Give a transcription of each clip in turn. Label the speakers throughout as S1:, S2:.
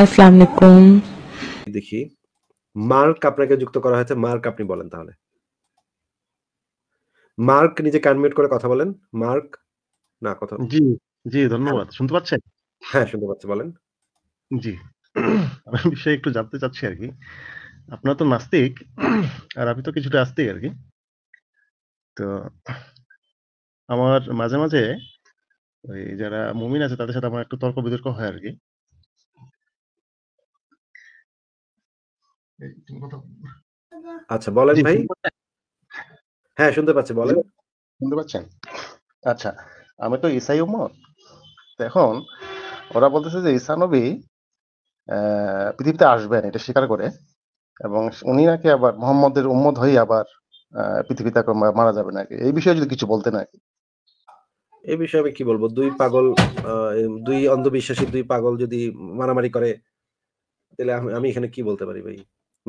S1: আসসালামু আলাইকুম
S2: দেখি মার্ক আপনাকে যুক্ত করা হয়েছে মার্ক আপনি বলেন তাহলে মার্ক নিজে কানমিউট করে কথা বলেন মার্ক
S3: না কথা জি জি ধন্যবাদ শুনতে পাচ্ছেন হ্যাঁ শুনতে পাচ্ছি বলেন জি আমি বিষয়ে একটু জানতে চাচ্ছি আর কি আপনার তো নাস্তিক আর আমি তো কিছুটা আস্তিক আর কি তো আমার মাঝে মাঝে ওই যারা মুমিন আছে তাদের সাথে আমার একটু তর্ক বিতর্ক হয় আর কি আচ্ছা বলেন ভাই হ্যাঁ শুনতে পাচ্ছি বলেন শুনতে পাচ্ছেন আচ্ছা আমি তো ইসাই উমর এখন ওরা বলতেছে যে ঈসা নবী পৃথিবীতে আসবেন এটা স্বীকার করে এবং উনি নাকি আবার মোহাম্মদের উম্মদ হয়ে আবার পৃথিবীতে মারা যাবে নাকি এই বিষয়ে যদি কিছু বলতে নাকি
S2: এই বিষয়ে আমি কি বলবো দুই পাগল দুই অন্ধবিশ্বাসী দুই পাগল যদি মারামারি করে তাহলে আমি এখানে কি বলতে পারি ভাই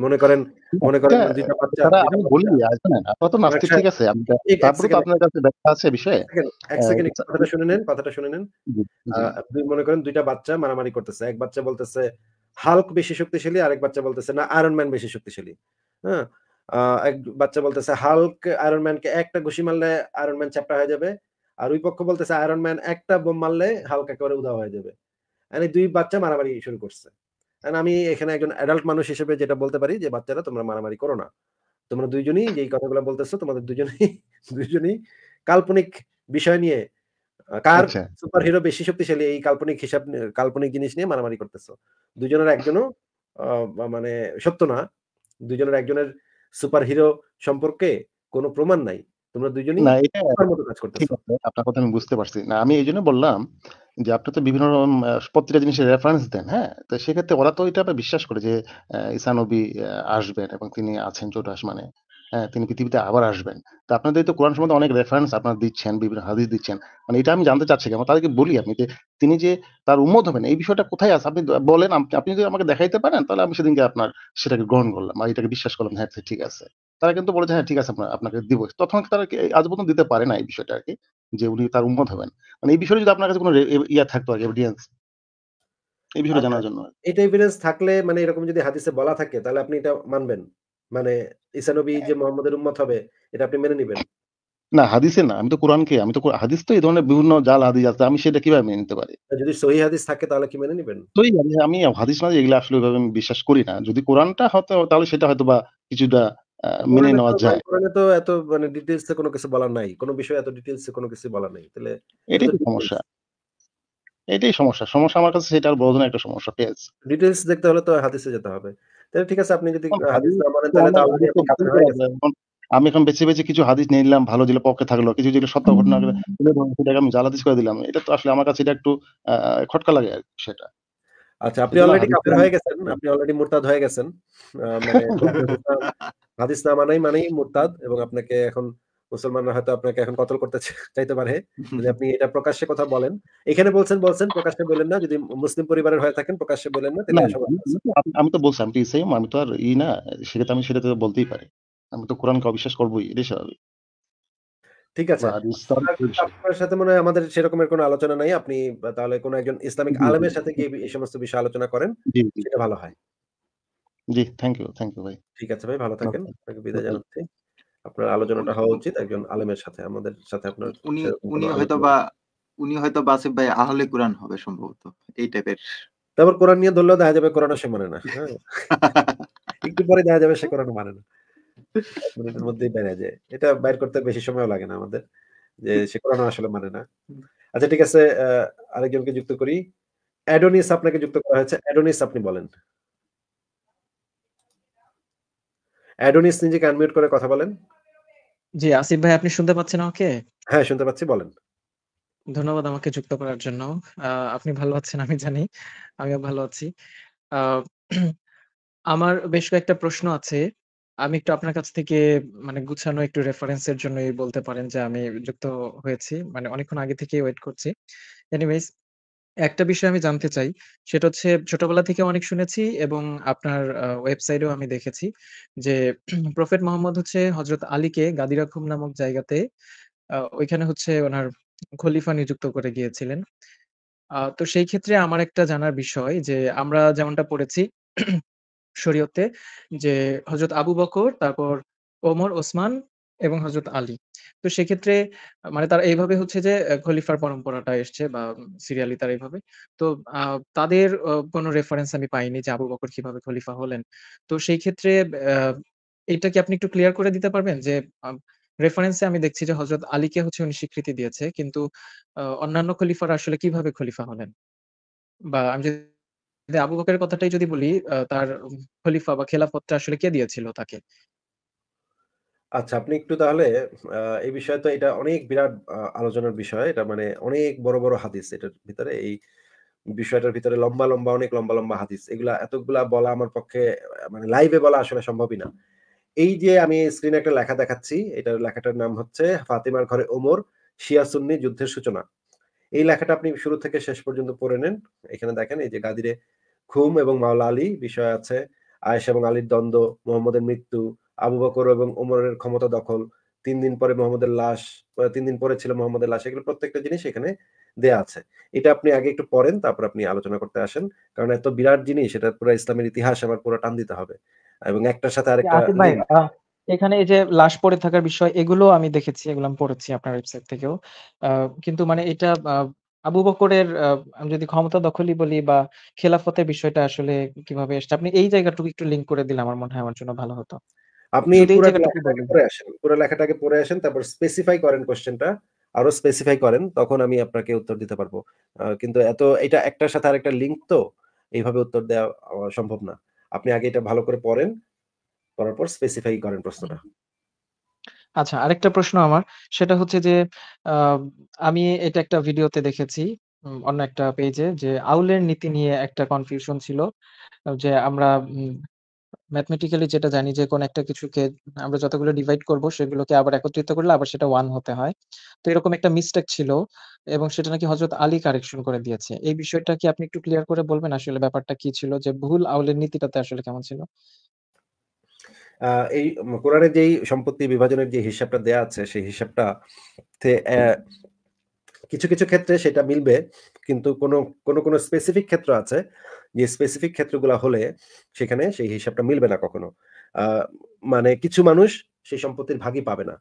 S2: মনে করেন মনে করেন যেটা হ্যাঁ, বাচ্চা আমি বলি জানেন আপাতত নাস্তিক ঠিক আছে আমি তারপরে তো আপনার
S3: কাছে ব্যাখ্যা আছে বিষয়ে এক সেকেন্ড কথাটা শুনে নেন
S2: কথাটা শুনে নেন আপনি মনে করেন দুইটা বাচ্চা মারামারি করতেছে এক বাচ্চা বলতেছে হাল্ক বেশি শক্তিশালী আরেক বাচ্চা বলতেছে না আয়রন ম্যান বেশি শক্তিশালী হ্যাঁ এক বাচ্চা বলতেছে হাল্ক আয়রন ম্যানকে একটা ঘুষি মারলে আয়রন ম্যান চ্যাপ্টা হয়ে যাবে আর ওই পক্ষ বলতেছে আয়রন ম্যান একটা বোম মারলে হালকা একেবারে উদা হয়ে যাবে মানে দুই বাচ্চা মারামারি শুরু করছে আমি এখানে একজন অ্যাডাল্ট মানুষ হিসেবে যেটা বলতে পারি যে বাচ্চারা তোমরা মারামারি করো না তোমরা দুইজনই যেই কথাগুলো বলতেছো তোমাদের দুজনেই দুইজনই কাল্পনিক বিষয় নিয়ে কার সুপার আচ্ছা। হিরো বেশি শক্তিশালী এই কাল্পনিক হিসাব কাল্পনিক জিনিস নিয়ে মারামারি করতেছো দুজনের একজনও মানে সত্য না দুজনের একজনের সুপার হিরো সম্পর্কে কোনো প্রমাণ নাই তোমরা না এটা কাজ
S3: করতেছো আপনার কথা আমি বুঝতে পারছি না আমি এই জন্য বললাম যে আপনি তো বিভিন্ন জিনিসের রেফারেন্স দেন হ্যাঁ তো সেক্ষেত্রে ওরা তো এটা বিশ্বাস করে যে আসবেন এবং তিনি আছেন চৌটাস মানে হ্যাঁ, তিনি পৃথিবীতে আবার আসবেন তো আপনাদের তো কোরআন সম্বন্ধে অনেক রেফারেন্স আপনারা দিচ্ছেন বিভিন্ন হাদিস দিচ্ছেন মানে এটা আমি জানতে চাচ্ছি কেমন তাদেরকে বলি আপনি যে তিনি যে তার উন্মত হবেন এই বিষয়টা কোথায় আছে আপনি বলেন আপনি যদি আমাকে দেখাইতে পারেন তাহলে আমি সেদিনকে আপনার সেটাকে গ্রহণ করলাম আর এটাকে বিশ্বাস করলাম হ্যাঁ ঠিক আছে তারা কিন্তু বলে যে হ্যাঁ ঠিক আছে আপনার আপনাকে দিব তখন তারা আজ পর্যন্ত দিতে পারে না এই বিষয়টা আর কি যে উনি তার উন্মত হবেন মানে এই বিষয়ে যদি আপনার কাছে কোনো ইয়া থাকতো আর এভিডেন্স এই বিষয়টা আচ্ছা, জানার জন্য
S2: এটা এভিডেন্স থাকলে মানে এরকম যদি হাদিসে বলা থাকে তাহলে আপনি এটা মানবেন মানে ঈসা নবী যে মোহাম্মদের উম্মত হবে এটা আপনি মেনে নিবেন
S3: না হাদিসে না আমি তো কোরআনকে আমি তো হাদিস তো এই ধরনের বিভিন্ন জাল হাদিস আছে আমি সেটা কিভাবে মেনে নিতে পারি
S2: যদি সহি হাদিস থাকে তাহলে কি মেনে নেবেন
S3: সহি আমি হাদিস না এগুলো আসলে ওইভাবে আমি বিশ্বাস করি না যদি কোরআনটা হতো তাহলে সেটা হয়তো বা কিছুটা মেনে নেওয়া যায়
S2: তো এত মানে ডিটেইলস এ কোনো কিছু বলা নাই কোনো বিষয়ে এত ডিটেইলস এ কোনো কিছু বলা নাই তাহলে
S3: এটাই সমস্যা এটাই সমস্যা সমস্যা আমার কাছে সেটার আর বড় একটা সমস্যা পেজ
S2: ডিটেইলস দেখতে হলে তো হাদিসে যেতে হবে তাহলে ঠিক আছে আপনি যদি হাদিস না মানেন তাহলে তো
S3: আমি এখন বেছে বেছে কিছু হাদিস নিয়ে নিলাম ভালো যেগুলো পক্ষে থাকলো কিছু যেগুলো সত্য ঘটনা সেটাকে আমি জালাদিস করে দিলাম এটা তো আসলে আমার কাছে এটা একটু খটকা লাগে সেটা আচ্ছা আপনি অলরেডি কাফের হয়ে
S2: গেছেন আপনি অলরেডি মুরতাদ হয়ে গেছেন মানে হাদিস না মানাই মানেই মোরতাদ এবং আপনাকে এখন মুসলমানরা হয়তো আপনাকে এখন কতল করতে চাইতে পারে যদি আপনি এটা প্রকাশ্যে কথা বলেন এখানে বলছেন বলছেন প্রকাশ্যে বলেন না যদি মুসলিম পরিবারের হয়ে থাকেন প্রকাশ্যে বলেন না
S3: আমি তো বলছি আমি তো সেম আমি তো আর ই না সেটা তো আমি সেটা তো বলতেই পারি আমি তো কোরআনকে অবিশ্বাস করবই এটাই স্বাভাবিক ঠিক আছে আপনার
S2: সাথে মনে হয় আমাদের সেরকমের কোনো আলোচনা নাই আপনি তাহলে কোনো একজন ইসলামিক আলেমের সাথে গিয়ে এই সমস্ত বিষয়ে আলোচনা করেন সেটা ভালো হয় জি থ্যাংক ইউ থ্যাংক ইউ ভাই ঠিক আছে ভাই ভালো থাকেন আচ্ছা, আপনাকে বিদায় জানাচ্ছি আপনার আলোচনাটা হওয়া উচিত একজন আলেমের সাথে আমাদের সাথে আপনার উনি উনি হয়তো
S4: বা উনি হয়তো বাসিফ ভাই আহলে কোরআন
S2: হবে সম্ভবত এই টাইপের তারপর কোরআন নিয়ে ধরলেও দেখা যাবে কোরআন সে মানে না হ্যাঁ। একটু পরে দেখা যাবে সে কোরআন মানে না মিনিটের মধ্যেই বেড়ে যায় এটা বাইর করতে বেশি সময়ও লাগে না আমাদের যে সে কোরআন আসলে মানে না আচ্ছা ঠিক আছে আরেকজনকে যুক্ত করি অ্যাডোনিস আপনাকে যুক্ত করা হয়েছে অ্যাডোনিস আপনি বলেন অ্যাডোনিস নিজেকে আনমিউট
S1: করে কথা বলেন জি আসিফ ভাই আপনি শুনতে পাচ্ছেন আমাকে হ্যাঁ শুনতে পাচ্ছি বলেন ধন্যবাদ আমাকে যুক্ত করার জন্য আপনি ভালো আছেন আমি জানি আমিও ভালো আছি আমার বেশ কয়েকটা প্রশ্ন আছে আমি একটু আপনার কাছ থেকে মানে গুছানো একটু রেফারেন্সের জন্যই বলতে পারেন যে আমি যুক্ত হয়েছি মানে অনেকক্ষণ আগে থেকে ওয়েট করছি এনিওয়েজ একটা বিষয় আমি জানতে চাই। সেটা হচ্ছে ছোটবেলা থেকে অনেক শুনেছি এবং আপনার ওয়েবসাইটেও আমি দেখেছি যে প্রফেট মোহাম্মদ হচ্ছে হজরত আলীকে গাদিরা নামক জায়গাতে ওইখানে হচ্ছে ওনার খলিফা নিযুক্ত করে গিয়েছিলেন। তো সেই ক্ষেত্রে আমার একটা জানার বিষয় যে আমরা যেমনটা পড়েছি শরীয়তে যে হযরত আবু বকর, তারপর ওমর, ওসমান এবং হজরত আলী তো সেক্ষেত্রে মানে তারা এইভাবে হচ্ছে যে খলিফার পরম্পরাটা এসছে বা সিরিয়ালি তারা এইভাবে তো তাদের কোনো রেফারেন্স আমি পাইনি যে আবু বকর কিভাবে খলিফা হলেন তো সেই ক্ষেত্রে এটা কি আপনি একটু ক্লিয়ার করে দিতে পারবেন যে রেফারেন্সে আমি দেখছি যে হজরত আলীকে হচ্ছে উনি স্বীকৃতি দিয়েছে কিন্তু অন্যান্য খলিফারা আসলে কিভাবে খলিফা হলেন বা আমি যদি আবু বকরের কথাটাই যদি বলি তার খলিফা বা খেলাফতটা আসলে কে দিয়েছিল তাকে
S2: আচ্ছা আপনি একটু তাহলে আহ, এই বিষয়ে তো এটা অনেক বিরাট আলোচনার বিষয় এটা মানে অনেক বড় বড় হাদিস এটার ভিতরে এই বিষয়টার ভিতরে লম্বা লম্বা অনেক লম্বা লম্বা হাদিস এগুলা এতগুলা বলা আমার পক্ষে মানে লাইভে বলা আসলে সম্ভবই না এই যে আমি স্ক্রিনে একটা লেখা দেখাচ্ছি এটার লেখাটার নাম হচ্ছে ফাতিমার ঘরে ওমর শিয়া সুন্নি যুদ্ধের সূচনা এই লেখাটা আপনি শুরু থেকে শেষ পর্যন্ত পড়ে নেন এখানে দেখেন এই যে গাদিরে খুম এবং মাওলা আলী বিষয় আছে আয়েশ এবং আলীর দ্বন্দ্ব মোহাম্মদের মৃত্যু আবু বকর এবং ওমরের ক্ষমতা দখল তিন দিন পরে মোহাম্মদের লাশ তিন দিন পরে ছিল মোহাম্মদের লাশ এগুলো প্রত্যেকটা জিনিস এখানে দেয়া আছে এটা আপনি আগে একটু পড়েন তারপর আপনি আলোচনা করতে আসেন কারণ এত বিরাট জিনিস এটা পুরো ইসলামের ইতিহাস আবার পুরো টান দিতে হবে এবং একটার সাথে আরেকটা
S1: এখানে এই যে লাশ পড়ে থাকার বিষয় এগুলো আমি দেখেছি এগুলো আমি পড়েছি আপনার ওয়েবসাইট থেকেও কিন্তু মানে এটা আবু বকরের আমি যদি ক্ষমতা দখলই বলি বা খেলাফতের বিষয়টা আসলে কিভাবে এসছে আপনি এই জায়গাটুকু একটু লিঙ্ক করে দিলে আমার মনে হয় আমার জন্য ভালো হতো আপনি
S2: পুরো লেখাটাকে পড়ে আসেন তারপর স্পেসিফাই করেন কোশ্চেনটা আরো স্পেসিফাই করেন তখন আমি আপনাকে উত্তর দিতে পারবো কিন্তু এত এটা একটার সাথে আরেকটা লিঙ্ক তো এইভাবে উত্তর দেওয়া সম্ভব না আপনি আগে এটা ভালো করে পড়েন পড়ার পর স্পেসিফাই করেন প্রশ্নটা
S1: আচ্ছা আরেকটা প্রশ্ন আমার সেটা হচ্ছে যে আমি এটা একটা ভিডিওতে দেখেছি অন্য একটা পেজে যে আউলের নীতি নিয়ে একটা কনফিউশন ছিল যে আমরা ম্যাথমেটিক্যালি যেটা জানি যে কোন একটা কিছুকে আমরা যতগুলো ডিভাইড করব সেগুলোকে আবার একত্রিত করলে আবার সেটা ওয়ান হতে হয় তো এরকম একটা মিস্টেক ছিল এবং সেটা নাকি হজরত আলী কারেকশন করে দিয়েছে এই বিষয়টা কি আপনি একটু ক্লিয়ার করে বলবেন আসলে ব্যাপারটা কি ছিল যে ভুল আউলের নীতিটাতে আসলে কেমন ছিল
S2: এই কোরআনের যেই সম্পত্তি বিভাজনের যে হিসাবটা দেয়া আছে সেই হিসাবটা কিছু কিছু ক্ষেত্রে সেটা মিলবে কিন্তু কোনো কোনো কোনো স্পেসিফিক ক্ষেত্র আছে যে স্পেসিফিক ক্ষেত্রগুলো হলে সেখানে সেই হিসাবটা মিলবে না কখনো মানে কিছু মানুষ সেই সম্পত্তির ভাগই পাবে না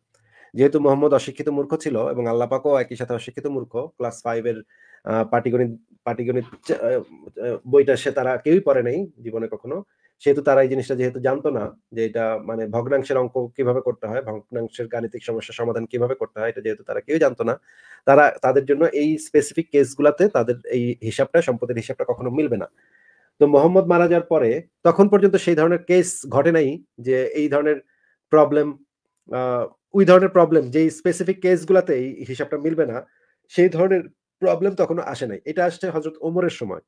S2: যেহেতু মোহাম্মদ অশিক্ষিত মূর্খ ছিল এবং আল্লাপাকও একই সাথে অশিক্ষিত মূর্খ ক্লাস ফাইভের পাটিগণিত পাটিগণিত বইটা সে তারা কেউই পড়ে নেই জীবনে কখনো সেহেতু তারা এই জিনিসটা যেহেতু জানতো না যে এটা মানে ভগ্নাংশের অঙ্ক কিভাবে করতে হয় ভগ্নাংশের গাণিতিক সমস্যা সমাধান কিভাবে করতে হয় এটা যেহেতু তারা কেউ জানতো না তারা তাদের জন্য এই স্পেসিফিক কেসগুলাতে তাদের এই হিসাবটা সম্পদের হিসাবটা কখনো মিলবে না তো মোহাম্মদ মারা যাওয়ার পরে তখন পর্যন্ত সেই ধরনের কেস ঘটে নাই যে এই ধরনের প্রবলেম ওই ধরনের প্রবলেম যে স্পেসিফিক কেসগুলোতে এই হিসাবটা মিলবে না সেই ধরনের প্রবলেম তখনও আসে নাই এটা আসছে হজরত ওমরের সময়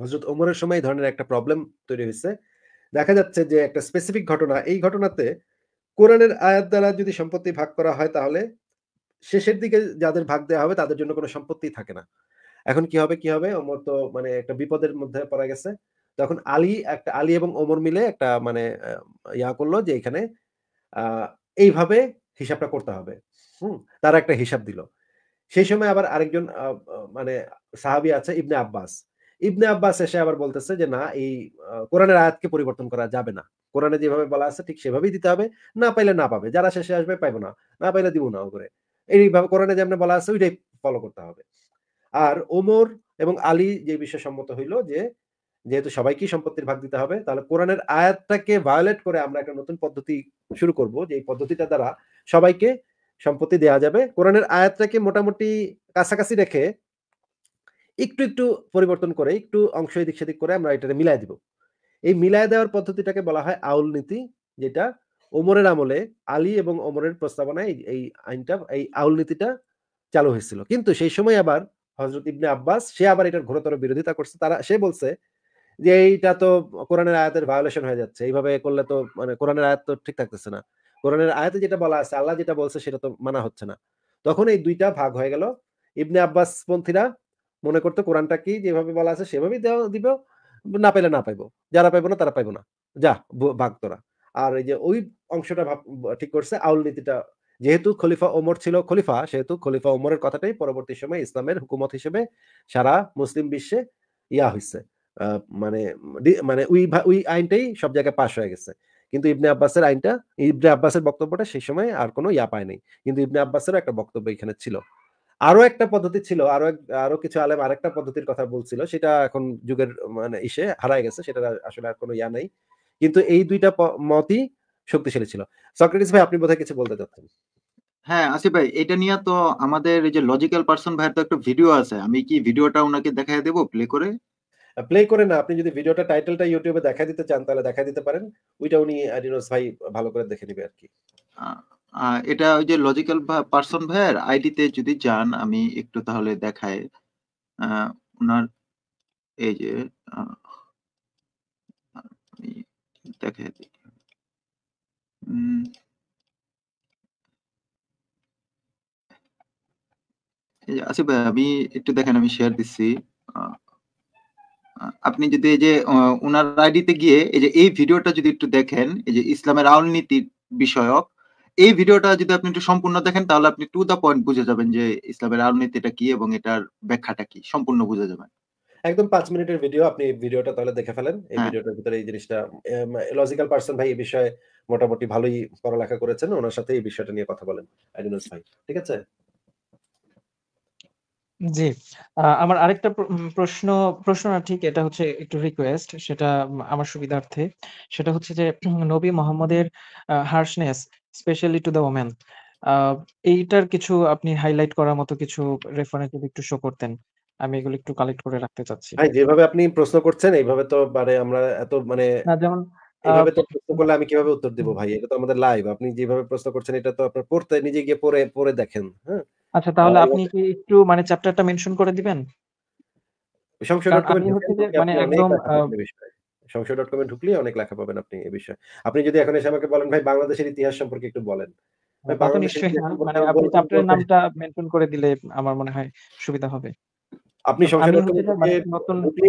S2: হজরত ওমরের সময় এই ধরনের একটা প্রবলেম তৈরি হয়েছে দেখা যাচ্ছে যে একটা স্পেসিফিক ঘটনা এই ঘটনাতে কোরআনের আয়াত দ্বারা যদি সম্পত্তি ভাগ করা হয় তাহলে শেষের দিকে যাদের ভাগ দেওয়া হবে তাদের জন্য কোনো সম্পত্তি থাকে না এখন কি হবে কি হবে ওমর তো মানে একটা বিপদের মধ্যে পড়া গেছে তখন আলী একটা আলী এবং ওমর মিলে একটা মানে ইয়া করলো যে এখানে এইভাবে হিসাবটা করতে হবে হুম তার একটা হিসাব দিল সেই সময় আবার আরেকজন মানে সাহাবি আছে ইবনে আব্বাস ইবনে আব্বাস এসে আবার বলতেছে যে না এই কোরআনের আয়াতকে পরিবর্তন করা যাবে না কোরআনে যেভাবে বলা আছে ঠিক সেভাবেই দিতে হবে না পাইলে না পাবে যারা শেষে আসবে পাইবো না না পাইলে দিব না করে এইভাবে কোরআনে যেমন বলা আছে ওইটাই ফলো করতে হবে আর ওমর এবং আলী যে বিষয়ে সম্মত হইল যে যেহেতু সবাইকেই সম্পত্তির ভাগ দিতে হবে তাহলে কোরআনের আয়াতটাকে ভায়োলেট করে আমরা একটা নতুন পদ্ধতি শুরু করব যে এই পদ্ধতিটা দ্বারা সবাইকে সম্পত্তি দেওয়া যাবে কোরআনের আয়াতটাকে মোটামুটি কাছাকাছি রেখে একটু একটু পরিবর্তন করে একটু অংশ এদিক সেদিক করে আমরা এটাকে মিলাই দিব এই মিলাই দেওয়ার পদ্ধতিটাকে বলা হয় আউল নীতি যেটা ওমরের আমলে আলী এবং ওমরের প্রস্তাবনায় এই আইনটা এই আউল নীতিটা চালু হয়েছিল কিন্তু সেই সময় আবার হজরত ইবনে আব্বাস সে আবার এটার ঘোরতর বিরোধিতা করছে তারা সে বলছে যে এইটা তো কোরআনের আয়াতের ভায়োলেশন হয়ে যাচ্ছে এইভাবে করলে তো মানে কোরআনের আয়াত তো ঠিক থাকতেছে না কোরআনের আয়াতে যেটা বলা আছে আল্লাহ যেটা বলছে সেটা তো মানা হচ্ছে না তখন এই দুইটা ভাগ হয়ে গেল ইবনে আব্বাস পন্থীরা মনে করতো কোরআনটা কি যেভাবে বলা আছে সেভাবেই দেওয়া দিব না পেলে না পাইবো যারা পাইবো না তারা পাইবো না যা ভাগ তোরা আর এই যে ওই অংশটা ঠিক করছে আউল নীতিটা যেহেতু খলিফা ওমর ছিল খলিফা সেহেতু খলিফা ওমরের কথাটাই পরবর্তী সময় ইসলামের হুকুমত হিসেবে সারা মুসলিম বিশ্বে ইয়া হয়েছে মানে মানে ওই ওই আইনটাই সব জায়গায় পাশ হয়ে গেছে কিন্তু ইবনে আব্বাসের আইনটা ইবনে আব্বাসের বক্তব্যটা সেই সময় আর কোনো ইয়া পায়নি কিন্তু ইবনে আব্বাসের একটা বক্তব্য এখানে ছিল আরো একটা পদ্ধতি ছিল আরো আরো কিছু আলেম আরেকটা পদ্ধতির কথা বলছিল সেটা এখন যুগের মানে ইসে হারায় গেছে সেটা আসলে আর কোনো ইয়া নাই কিন্তু এই দুইটা মতই শক্তিশালী ছিল সক্রেটিস ভাই আপনি বোধহয় কিছু বলতে চাচ্ছেন
S4: হ্যাঁ আসিফ ভাই এটা নিয়ে তো আমাদের এই যে লজিক্যাল পার্সন ভাইয়ের তো একটা ভিডিও আছে আমি কি ভিডিওটা ওনাকে দেখায় দেব প্লে করে
S2: প্লে করে না আপনি যদি ভিডিওটা টাইটেলটা ইউটিউবে দেখা দিতে চান তাহলে দেখা দিতে পারেন ওইটা উনি আদিনোস ভাই ভালো করে দেখে নেবে আর কি
S4: এটা ওই যে লজিক্যাল পার্সন ভাইয়ের আইডিতে যদি যান আমি একটু তাহলে দেখাই ওনার এই যে দেখাই দিই Mm. এই ভাই আমি একটু দেখেন আমি শেয়ার দিচ্ছি আপনি যদি এই যে ওনার আইডিতে গিয়ে এই যে এই ভিডিওটা যদি একটু দেখেন এই যে ইসলামের রাজনীতি বিষয়ক এই ভিডিওটা যদি আপনি একটু সম্পূর্ণ দেখেন তাহলে আপনি টু দা পয়েন্ট বুঝে যাবেন যে ইসলামের রাজনীতিটা কি এবং এটার ব্যাখ্যাটা কি সম্পূর্ণ বুঝে যাবেন
S2: একদম পাঁচ মিনিটের ভিডিও আপনি ভিডিওটা তাহলে দেখে ফেলেন এই ভিডিওটার হ্যাঁ। ভিতরে এই জিনিসটা লজিক্যাল পার্সন ভাই এই বিষয়ে মোটামুটি ভালোই পড়ালেখা করেছেন ওনার সাথে এই বিষয়টা নিয়ে কথা বলেন আইডিনাস ভাই ঠিক আছে
S1: জি আমার আরেকটা প্রশ্ন প্রশ্ন না ঠিক এটা হচ্ছে একটু রিকোয়েস্ট সেটা আমার সুবিধার্থে সেটা হচ্ছে যে নবী মোহাম্মদের harshness specially to the women এইটার কিছু আপনি হাইলাইট করার মতো কিছু রেফারেন্স যদি একটু শো করতেন আমি এগুলো একটু কালেক্ট করে রাখতে চাচ্ছি যেভাবে
S2: আপনি প্রশ্ন করছেন এইভাবে তো মানে আমরা এত মানে যেমন এভাবে তো প্রশ্ন করলে আমি কিভাবে উত্তর দেব ভাই এটা তো আমাদের লাইভ আপনি যেভাবে প্রশ্ন করছেন এটা তো আপনার পড়তে নিজে গিয়ে পড়ে পড়ে দেখেন
S1: হ্যাঁ আচ্ছা তাহলে আপনি কি একটু মানে চ্যাপ্টারটা মেনশন করে দিবেন
S2: মানে সংশয় ডট কমে ঢুকলে অনেক লেখা পাবেন আপনি এই বিষয়ে আপনি যদি এখন এসে আমাকে বলেন ভাই বাংলাদেশের ইতিহাস সম্পর্কে একটু বলেন হ্যাঁ। মানে নামটা
S1: মেনশন করে দিলে আমার মনে হয় সুবিধা হবে আপনি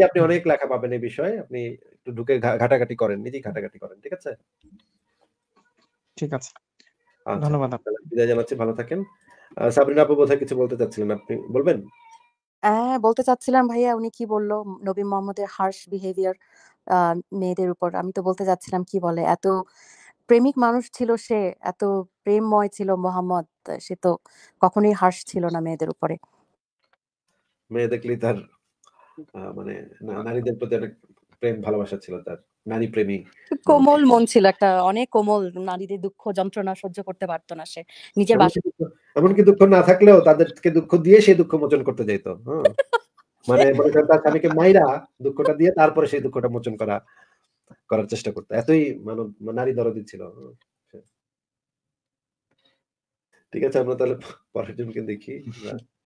S2: আপনি অনেক লেখা পাবেন এই বিষয়ে আপনি একটু ঢুকে ঘাটাঘাটি করেন নিজেই ঘাটাঘাটি করেন ঠিক আছে ঠিক আছে আচ্ছা, ধন্যবাদ আপনাকে বিদায় জানাচ্ছি ভালো থাকেন সাবরিনা আপু বোধহয় কিছু বলতে চাচ্ছিলেন আপনি বলবেন
S1: হ্যাঁ বলতে চাচ্ছিলাম ভাইয়া উনি কি বললো নবী মোহাম্মদের হার্শ বিহেভিয়ার মেয়েদের উপর আমি তো বলতে চাচ্ছিলাম কি বলে এত প্রেমিক মানুষ ছিল সে এত প্রেমময় ছিল মোহাম্মদ সে তো কখনোই হার্শ ছিল না মেয়েদের উপরে
S2: মেয়ে দেখলেই তার মানে আচ্ছা। নারীদের প্রতি অনেক প্রেম ভালোবাসা ছিল তার নারী প্রেমী
S1: কোমল মন ছিল একটা অনেক কোমল নারীদের দুঃখ যন্ত্রণা সহ্য করতে পারতো না সে নিজের বাসা
S2: এমনকি দুঃখ না থাকলেও তাদেরকে দুঃখ দিয়ে সেই দুঃখ মোচন করতে যেত হ্যাঁ। মানে তার স্বামীকে মাইরা দুঃখটা দিয়ে তারপরে সেই দুঃখটা মোচন করা করার চেষ্টা করতো এতই মানব নারী দরদি ছিল হ্যাঁ,
S1: ঠিক আছে আমরা তাহলে
S2: পরের জনকে দেখি